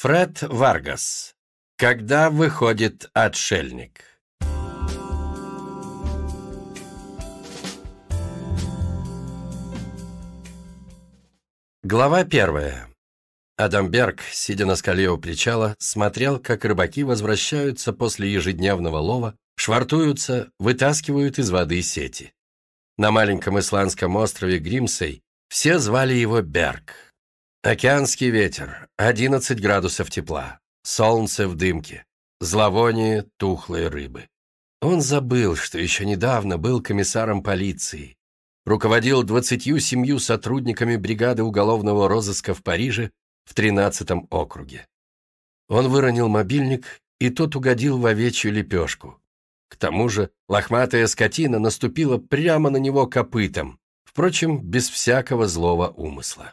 Фред Варгас. Когда выходит отшельник? Глава первая. Адамберг, сидя на скале у причала, смотрел, как рыбаки возвращаются после ежедневного лова, швартуются, вытаскивают из воды сети. На маленьком исландском острове Гримсей все звали его Берг. Океанский ветер, 11 градусов тепла, солнце в дымке, зловоние тухлой рыбы. Он забыл, что еще недавно был комиссаром полиции, руководил 27 сотрудниками бригады уголовного розыска в Париже в 13 округе. Он выронил мобильник, и тот угодил в овечью лепешку. К тому же лохматая скотина наступила прямо на него копытом, впрочем, без всякого злого умысла.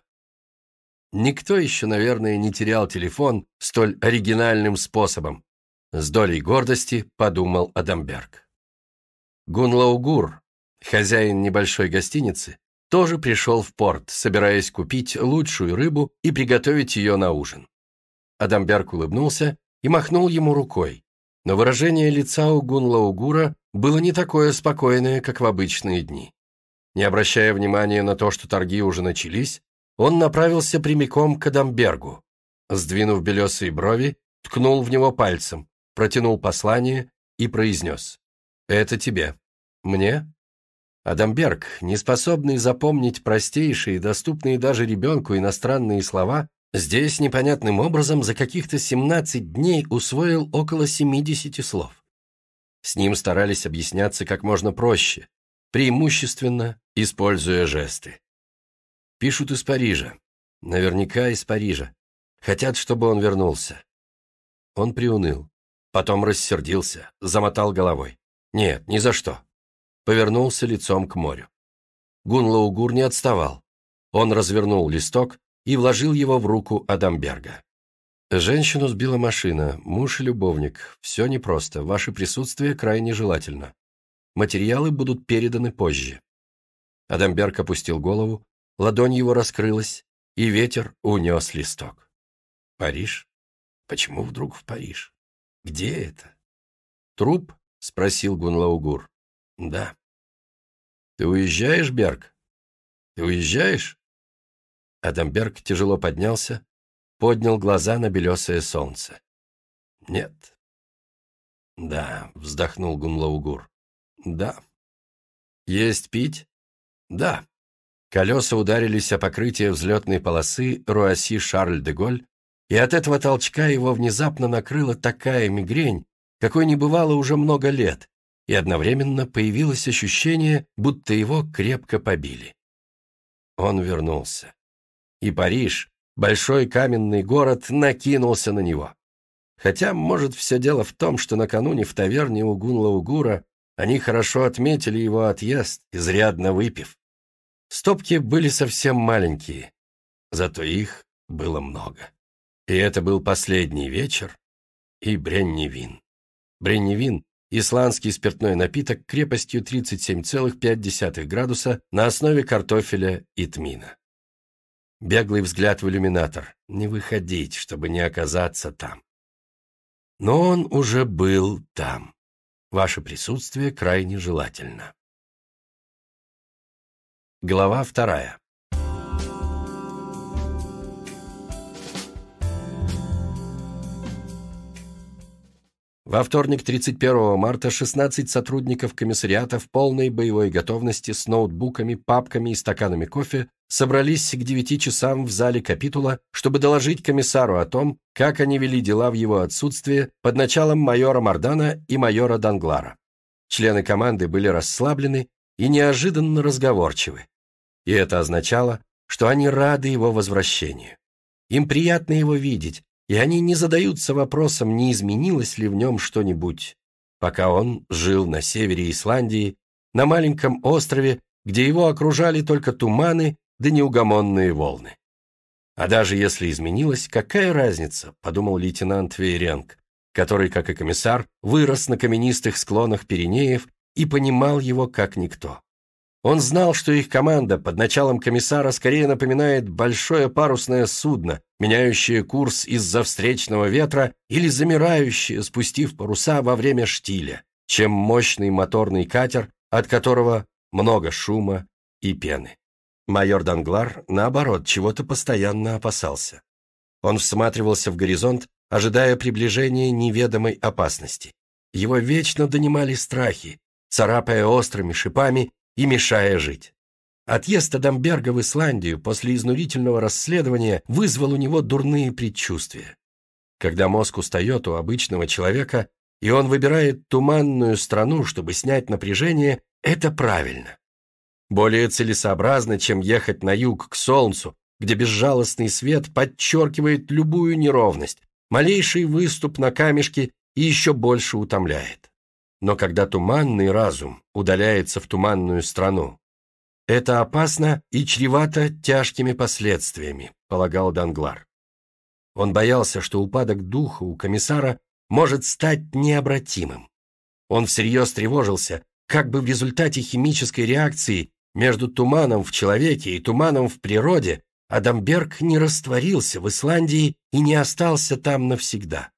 Никто еще, наверное, не терял телефон столь оригинальным способом. С долей гордости подумал Адамберг. Гунлаугур, хозяин небольшой гостиницы, тоже пришел в порт, собираясь купить лучшую рыбу и приготовить ее на ужин. Адамберг улыбнулся и махнул ему рукой, но выражение лица у Гунлаугура было не такое спокойное, как в обычные дни. Не обращая внимания на то, что торги уже начались, он направился прямиком к Адамбергу. Сдвинув белесые брови, ткнул в него пальцем, протянул послание и произнес. «Это тебе. Мне?» Адамберг, неспособный запомнить простейшие, доступные даже ребенку иностранные слова, здесь непонятным образом за каких-то 17 дней усвоил около 70 слов. С ним старались объясняться как можно проще, преимущественно используя жесты. Пишут из Парижа. Наверняка из Парижа. Хотят, чтобы он вернулся. Он приуныл. Потом рассердился, замотал головой. Нет, ни за что. Повернулся лицом к морю. Гунлаугур не отставал. Он развернул листок и вложил его в руку Адамберга. Женщину сбила машина, муж и любовник. Все непросто, ваше присутствие крайне желательно. Материалы будут переданы позже. Адамберг опустил голову, ладонь его раскрылась, и ветер унес листок. Париж? Почему вдруг в Париж? Где это? Труп? — спросил Гунлаугур. Да. Ты уезжаешь, Берг? Ты уезжаешь? Адамберг тяжело поднялся, поднял глаза на белесое солнце. Нет. Да, вздохнул Гунлаугур. Да. Есть пить? Да. Колеса ударились о покрытие взлетной полосы Руаси Шарль-де-Голь, и от этого толчка его внезапно накрыла такая мигрень, какой не бывало уже много лет, и одновременно появилось ощущение, будто его крепко побили. Он вернулся. И Париж, большой каменный город, накинулся на него. Хотя, может, все дело в том, что накануне в таверне у Гунлаугура они хорошо отметили его отъезд, изрядно выпив. Стопки были совсем маленькие, зато их было много. И это был последний вечер и бренневин. Бренневин – исландский спиртной напиток крепостью 37,5 градуса на основе картофеля и тмина. Беглый взгляд в иллюминатор. Не выходить, чтобы не оказаться там. Но он уже был там. Ваше присутствие крайне желательно. Глава вторая. Во вторник 31 марта 16 сотрудников комиссариата в полной боевой готовности с ноутбуками, папками и стаканами кофе собрались к 9 часам в зале капитула, чтобы доложить комиссару о том, как они вели дела в его отсутствии под началом майора Мардана и майора Данглара. Члены команды были расслаблены и неожиданно разговорчивы. И это означало, что они рады его возвращению. Им приятно его видеть, и они не задаются вопросом, не изменилось ли в нем что-нибудь, пока он жил на севере Исландии, на маленьком острове, где его окружали только туманы да неугомонные волны. А даже если изменилось, какая разница, подумал лейтенант Вейренг, который, как и комиссар, вырос на каменистых склонах Пиренеев и понимал его как никто. Он знал, что их команда под началом комиссара скорее напоминает большое парусное судно, меняющее курс из-за встречного ветра или замирающее, спустив паруса во время штиля, чем мощный моторный катер, от которого много шума и пены. Майор Данглар, наоборот, чего-то постоянно опасался. Он всматривался в горизонт, ожидая приближения неведомой опасности. Его вечно донимали страхи, царапая острыми шипами и мешая жить. Отъезд Адамберга в Исландию после изнурительного расследования вызвал у него дурные предчувствия. Когда мозг устает у обычного человека, и он выбирает туманную страну, чтобы снять напряжение, это правильно. Более целесообразно, чем ехать на юг к солнцу, где безжалостный свет подчеркивает любую неровность, малейший выступ на камешке и еще больше утомляет но когда туманный разум удаляется в туманную страну. Это опасно и чревато тяжкими последствиями, полагал Данглар. Он боялся, что упадок духа у комиссара может стать необратимым. Он всерьез тревожился, как бы в результате химической реакции между туманом в человеке и туманом в природе Адамберг не растворился в Исландии и не остался там навсегда.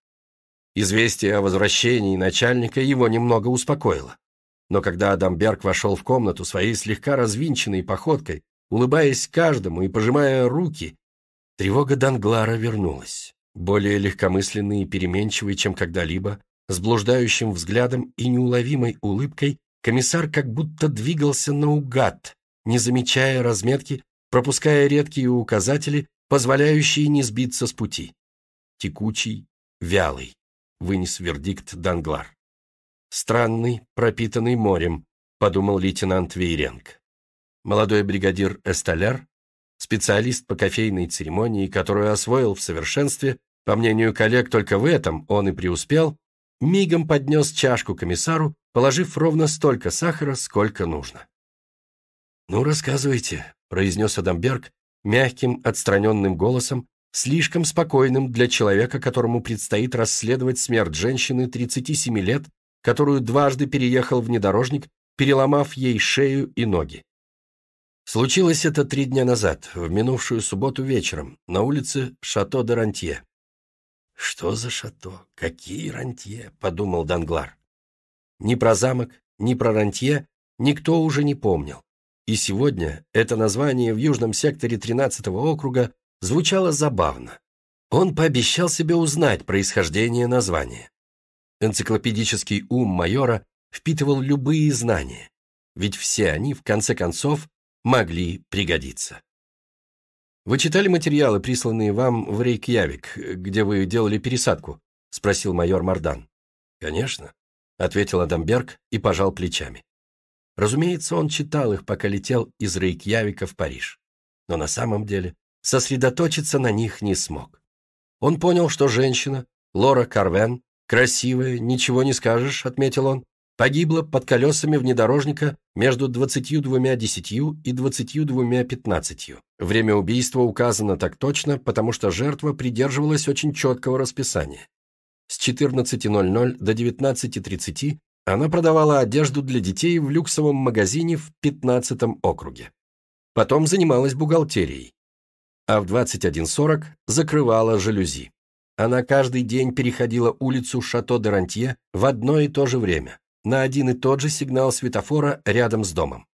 Известие о возвращении начальника его немного успокоило. Но когда Адамберг вошел в комнату своей слегка развинченной походкой, улыбаясь каждому и пожимая руки, тревога Данглара вернулась, более легкомысленной и переменчивой, чем когда-либо, с блуждающим взглядом и неуловимой улыбкой комиссар как будто двигался наугад, не замечая разметки, пропуская редкие указатели, позволяющие не сбиться с пути. Текучий, вялый. — вынес вердикт Данглар. «Странный, пропитанный морем», — подумал лейтенант Вейренг. Молодой бригадир Эсталяр, специалист по кофейной церемонии, которую освоил в совершенстве, по мнению коллег, только в этом он и преуспел, мигом поднес чашку комиссару, положив ровно столько сахара, сколько нужно. «Ну, рассказывайте», — произнес Адамберг мягким, отстраненным голосом, слишком спокойным для человека, которому предстоит расследовать смерть женщины 37 лет, которую дважды переехал внедорожник, переломав ей шею и ноги. Случилось это три дня назад, в минувшую субботу вечером, на улице Шато-де-Рантье. «Что за шато? Какие рантье?» — подумал Данглар. Ни про замок, ни про рантье никто уже не помнил. И сегодня это название в южном секторе 13 округа звучало забавно. Он пообещал себе узнать происхождение названия. Энциклопедический ум майора впитывал любые знания, ведь все они, в конце концов, могли пригодиться. «Вы читали материалы, присланные вам в Рейкьявик, где вы делали пересадку?» – спросил майор Мардан. «Конечно», – ответил Адамберг и пожал плечами. Разумеется, он читал их, пока летел из Рейкьявика в Париж. Но на самом деле сосредоточиться на них не смог. Он понял, что женщина, Лора Карвен, красивая, ничего не скажешь, отметил он, погибла под колесами внедорожника между 22.10 и 22.15. Время убийства указано так точно, потому что жертва придерживалась очень четкого расписания. С 14.00 до 19.30 она продавала одежду для детей в люксовом магазине в 15 округе. Потом занималась бухгалтерией а в 21.40 закрывала жалюзи. Она каждый день переходила улицу Шато-де-Рантье в одно и то же время, на один и тот же сигнал светофора рядом с домом.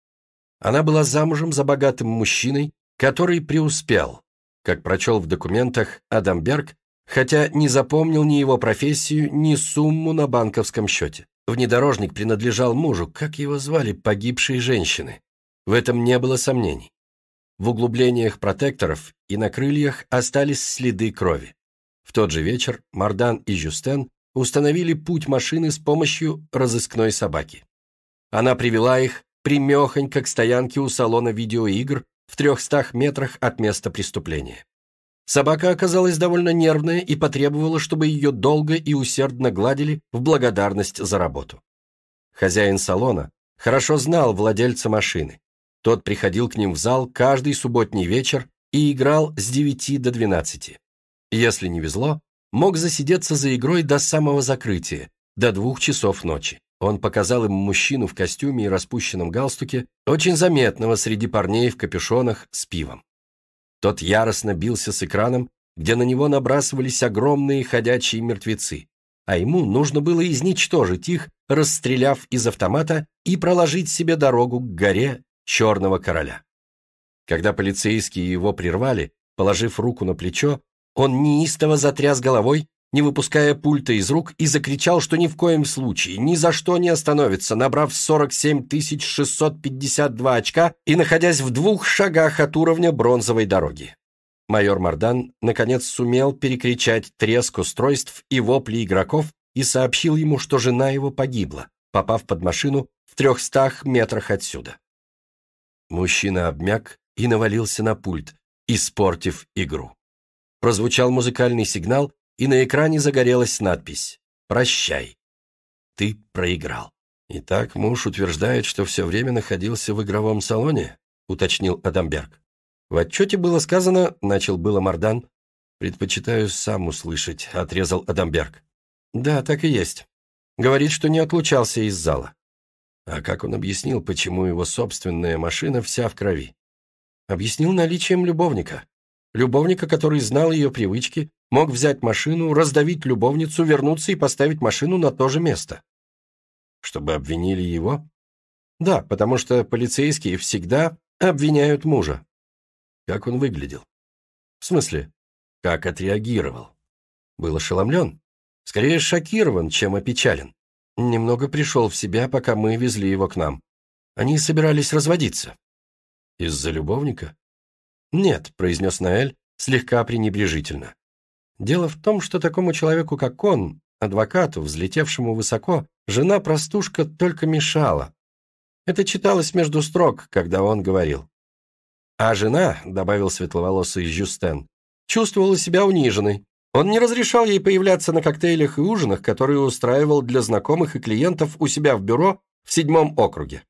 Она была замужем за богатым мужчиной, который преуспел, как прочел в документах Адамберг, хотя не запомнил ни его профессию, ни сумму на банковском счете. Внедорожник принадлежал мужу, как его звали, погибшей женщины. В этом не было сомнений. В углублениях протекторов и на крыльях остались следы крови. В тот же вечер Мардан и Жюстен установили путь машины с помощью разыскной собаки. Она привела их примехонько к стоянке у салона видеоигр в 300 метрах от места преступления. Собака оказалась довольно нервная и потребовала, чтобы ее долго и усердно гладили в благодарность за работу. Хозяин салона хорошо знал владельца машины тот приходил к ним в зал каждый субботний вечер и играл с 9 до 12. Если не везло, мог засидеться за игрой до самого закрытия, до двух часов ночи. Он показал им мужчину в костюме и распущенном галстуке, очень заметного среди парней в капюшонах с пивом. Тот яростно бился с экраном, где на него набрасывались огромные ходячие мертвецы, а ему нужно было изничтожить их, расстреляв из автомата и проложить себе дорогу к горе черного короля. Когда полицейские его прервали, положив руку на плечо, он неистово затряс головой, не выпуская пульта из рук, и закричал, что ни в коем случае, ни за что не остановится, набрав 47 652 очка и находясь в двух шагах от уровня бронзовой дороги. Майор Мардан, наконец, сумел перекричать треск устройств и вопли игроков и сообщил ему, что жена его погибла, попав под машину в трехстах метрах отсюда. Мужчина обмяк и навалился на пульт, испортив игру. Прозвучал музыкальный сигнал, и на экране загорелась надпись «Прощай». Ты проиграл. «Итак, муж утверждает, что все время находился в игровом салоне», уточнил Адамберг. «В отчете было сказано», — начал было Мардан. «Предпочитаю сам услышать», — отрезал Адамберг. «Да, так и есть. Говорит, что не отлучался из зала. А как он объяснил, почему его собственная машина вся в крови? Объяснил наличием любовника. Любовника, который знал ее привычки, мог взять машину, раздавить любовницу, вернуться и поставить машину на то же место. Чтобы обвинили его? Да, потому что полицейские всегда обвиняют мужа. Как он выглядел? В смысле, как отреагировал? Был ошеломлен? Скорее шокирован, чем опечален. Немного пришел в себя, пока мы везли его к нам. Они собирались разводиться. Из-за любовника? Нет, произнес Наэль слегка пренебрежительно. Дело в том, что такому человеку, как он, адвокату, взлетевшему высоко, жена-простушка только мешала. Это читалось между строк, когда он говорил. «А жена», — добавил светловолосый Жюстен, — «чувствовала себя униженной. Он не разрешал ей появляться на коктейлях и ужинах, которые устраивал для знакомых и клиентов у себя в бюро в седьмом округе.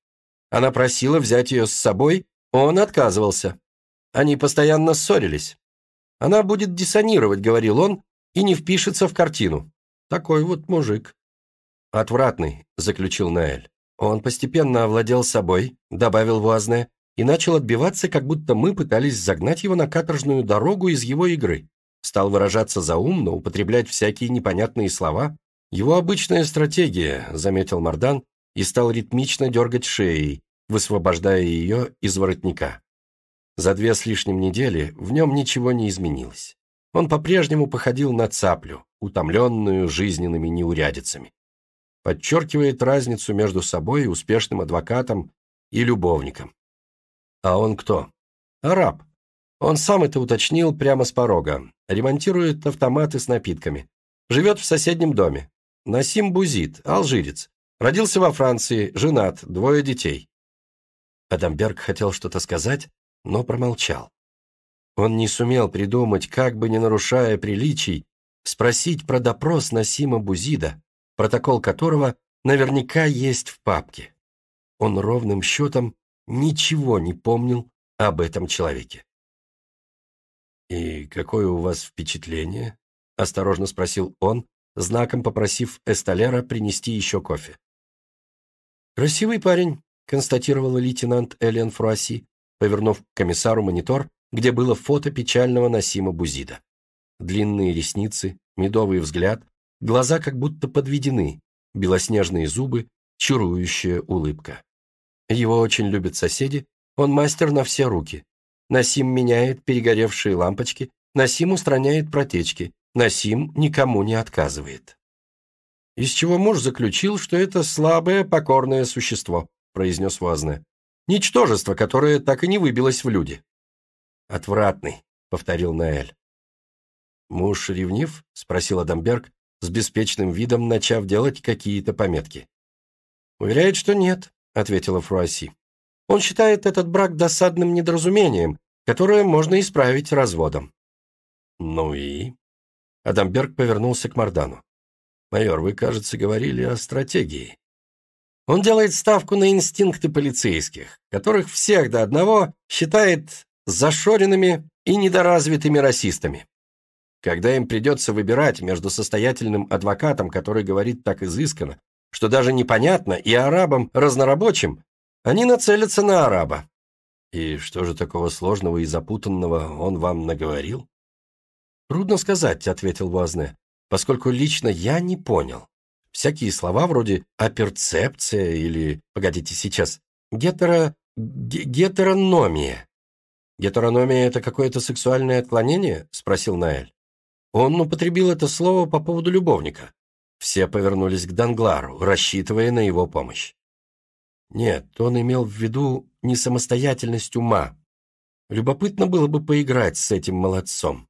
Она просила взять ее с собой, он отказывался. Они постоянно ссорились. «Она будет диссонировать», — говорил он, — «и не впишется в картину». Такой вот мужик. «Отвратный», — заключил Наэль. Он постепенно овладел собой, добавил Вуазне, и начал отбиваться, как будто мы пытались загнать его на каторжную дорогу из его игры стал выражаться заумно, употреблять всякие непонятные слова. Его обычная стратегия, заметил Мардан, и стал ритмично дергать шеей, высвобождая ее из воротника. За две с лишним недели в нем ничего не изменилось. Он по-прежнему походил на цаплю, утомленную жизненными неурядицами. Подчеркивает разницу между собой и успешным адвокатом и любовником. А он кто? Араб. Он сам это уточнил прямо с порога ремонтирует автоматы с напитками. Живет в соседнем доме. Насим Бузит, алжирец. Родился во Франции, женат, двое детей. Адамберг хотел что-то сказать, но промолчал. Он не сумел придумать, как бы не нарушая приличий, спросить про допрос Насима Бузида, протокол которого наверняка есть в папке. Он ровным счетом ничего не помнил об этом человеке. «И какое у вас впечатление?» – осторожно спросил он, знаком попросив Эсталера принести еще кофе. «Красивый парень», – констатировала лейтенант Элен Фруасси, повернув к комиссару монитор, где было фото печального Насима Бузида. Длинные ресницы, медовый взгляд, глаза как будто подведены, белоснежные зубы, чарующая улыбка. Его очень любят соседи, он мастер на все руки, Насим меняет перегоревшие лампочки, Насим устраняет протечки, Насим никому не отказывает. «Из чего муж заключил, что это слабое, покорное существо», произнес Вазне. «Ничтожество, которое так и не выбилось в люди». «Отвратный», — повторил Наэль. «Муж ревнив?» — спросил Адамберг, с беспечным видом начав делать какие-то пометки. «Уверяет, что нет», — ответила Фруасси. «Он считает этот брак досадным недоразумением, которое можно исправить разводом». «Ну и?» Адамберг повернулся к Мордану. «Майор, вы, кажется, говорили о стратегии». Он делает ставку на инстинкты полицейских, которых всех до одного считает зашоренными и недоразвитыми расистами. Когда им придется выбирать между состоятельным адвокатом, который говорит так изысканно, что даже непонятно, и арабом-разнорабочим, они нацелятся на араба. И что же такого сложного и запутанного он вам наговорил? Трудно сказать, ответил Вазне, поскольку лично я не понял. Всякие слова вроде «аперцепция» или, погодите, сейчас, гетеро... гетерономия. «Гетерономия – это какое-то сексуальное отклонение?» – спросил Наэль. Он употребил это слово по поводу любовника. Все повернулись к Данглару, рассчитывая на его помощь. Нет, он имел в виду не самостоятельность ума. Любопытно было бы поиграть с этим молодцом.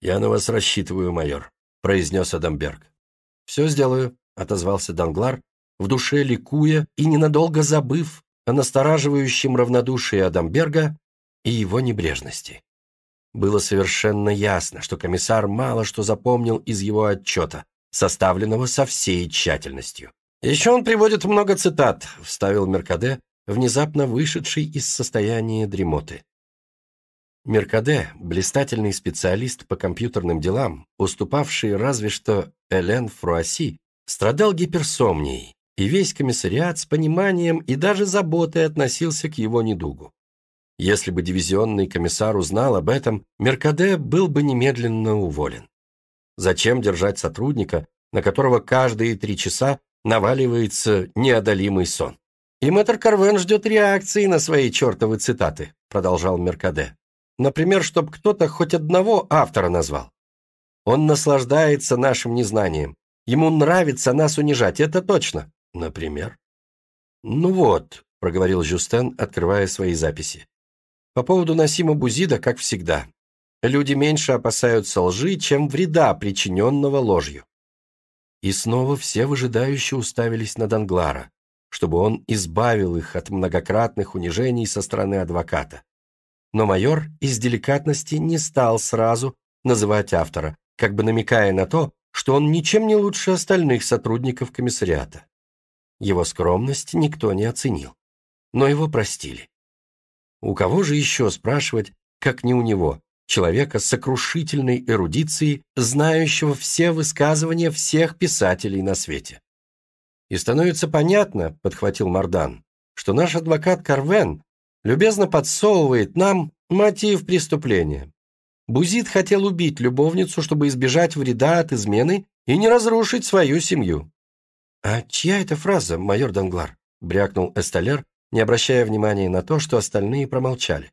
«Я на вас рассчитываю, майор», — произнес Адамберг. «Все сделаю», — отозвался Данглар, в душе ликуя и ненадолго забыв о настораживающем равнодушии Адамберга и его небрежности. Было совершенно ясно, что комиссар мало что запомнил из его отчета, составленного со всей тщательностью. «Еще он приводит много цитат», — вставил Меркаде, внезапно вышедший из состояния дремоты. Меркаде — блистательный специалист по компьютерным делам, уступавший разве что Элен Фруасси, страдал гиперсомнией, и весь комиссариат с пониманием и даже заботой относился к его недугу. Если бы дивизионный комиссар узнал об этом, Меркаде был бы немедленно уволен. Зачем держать сотрудника, на которого каждые три часа наваливается неодолимый сон. «И мэтр Карвен ждет реакции на свои чертовы цитаты», продолжал Меркаде. «Например, чтобы кто-то хоть одного автора назвал. Он наслаждается нашим незнанием. Ему нравится нас унижать, это точно. Например?» «Ну вот», — проговорил Жюстен, открывая свои записи. «По поводу Насима Бузида, как всегда. Люди меньше опасаются лжи, чем вреда, причиненного ложью. И снова все выжидающе уставились на Данглара, чтобы он избавил их от многократных унижений со стороны адвоката. Но майор из деликатности не стал сразу называть автора, как бы намекая на то, что он ничем не лучше остальных сотрудников комиссариата. Его скромность никто не оценил, но его простили. У кого же еще спрашивать, как не у него, человека с сокрушительной эрудицией, знающего все высказывания всех писателей на свете. «И становится понятно, — подхватил Мардан, — что наш адвокат Карвен любезно подсовывает нам мотив преступления. Бузит хотел убить любовницу, чтобы избежать вреда от измены и не разрушить свою семью». «А чья это фраза, майор Данглар?» — брякнул Эсталер, не обращая внимания на то, что остальные промолчали.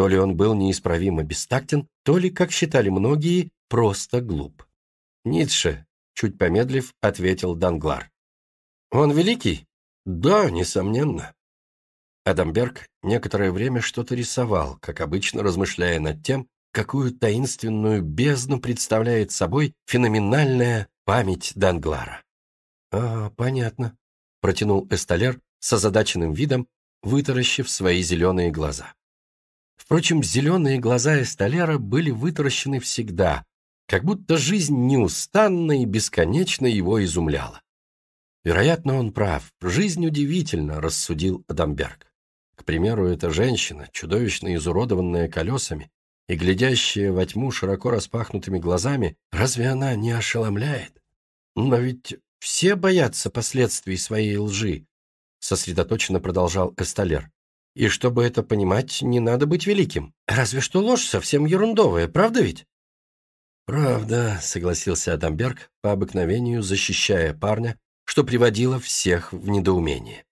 То ли он был неисправимо бестактен, то ли, как считали многие, просто глуп. «Ницше», — чуть помедлив, ответил Данглар. «Он великий?» «Да, несомненно». Адамберг некоторое время что-то рисовал, как обычно размышляя над тем, какую таинственную бездну представляет собой феноменальная память Данглара. «А, понятно», — протянул Эсталер с озадаченным видом, вытаращив свои зеленые глаза. Впрочем, зеленые глаза Эстолера были вытаращены всегда, как будто жизнь неустанно и бесконечно его изумляла. Вероятно, он прав. Жизнь удивительно, рассудил Адамберг. К примеру, эта женщина, чудовищно изуродованная колесами и глядящая во тьму широко распахнутыми глазами, разве она не ошеломляет? Но ведь все боятся последствий своей лжи, сосредоточенно продолжал Эсталер. И чтобы это понимать, не надо быть великим. Разве что ложь совсем ерундовая, правда ведь? «Правда», — согласился Адамберг, по обыкновению защищая парня, что приводило всех в недоумение.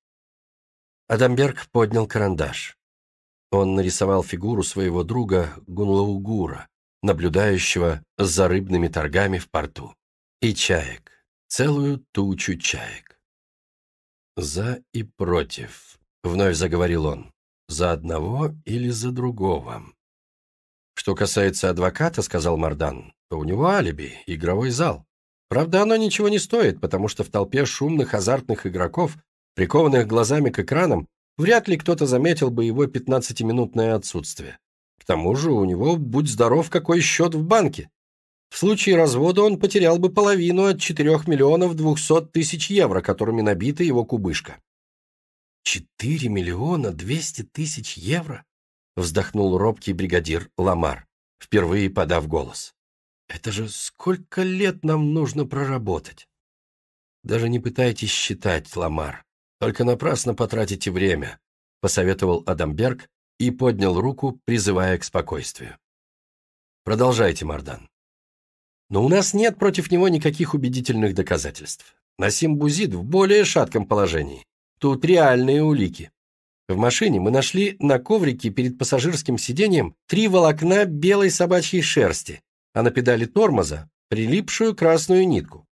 Адамберг поднял карандаш. Он нарисовал фигуру своего друга Гунлаугура, наблюдающего за рыбными торгами в порту. И чаек. Целую тучу чаек. За и против. — вновь заговорил он. «За одного или за другого?» «Что касается адвоката, — сказал Мардан, — то у него алиби, игровой зал. Правда, оно ничего не стоит, потому что в толпе шумных азартных игроков, прикованных глазами к экранам, вряд ли кто-то заметил бы его пятнадцатиминутное отсутствие. К тому же у него, будь здоров, какой счет в банке. В случае развода он потерял бы половину от 4 миллионов 200 тысяч евро, которыми набита его кубышка. «Четыре миллиона двести тысяч евро?» — вздохнул робкий бригадир Ламар, впервые подав голос. «Это же сколько лет нам нужно проработать?» «Даже не пытайтесь считать, Ламар. Только напрасно потратите время», — посоветовал Адамберг и поднял руку, призывая к спокойствию. «Продолжайте, Мардан». Но у нас нет против него никаких убедительных доказательств. Насим Бузид в более шатком положении. Тут реальные улики. В машине мы нашли на коврике перед пассажирским сиденьем три волокна белой собачьей шерсти, а на педали тормоза – прилипшую красную нитку.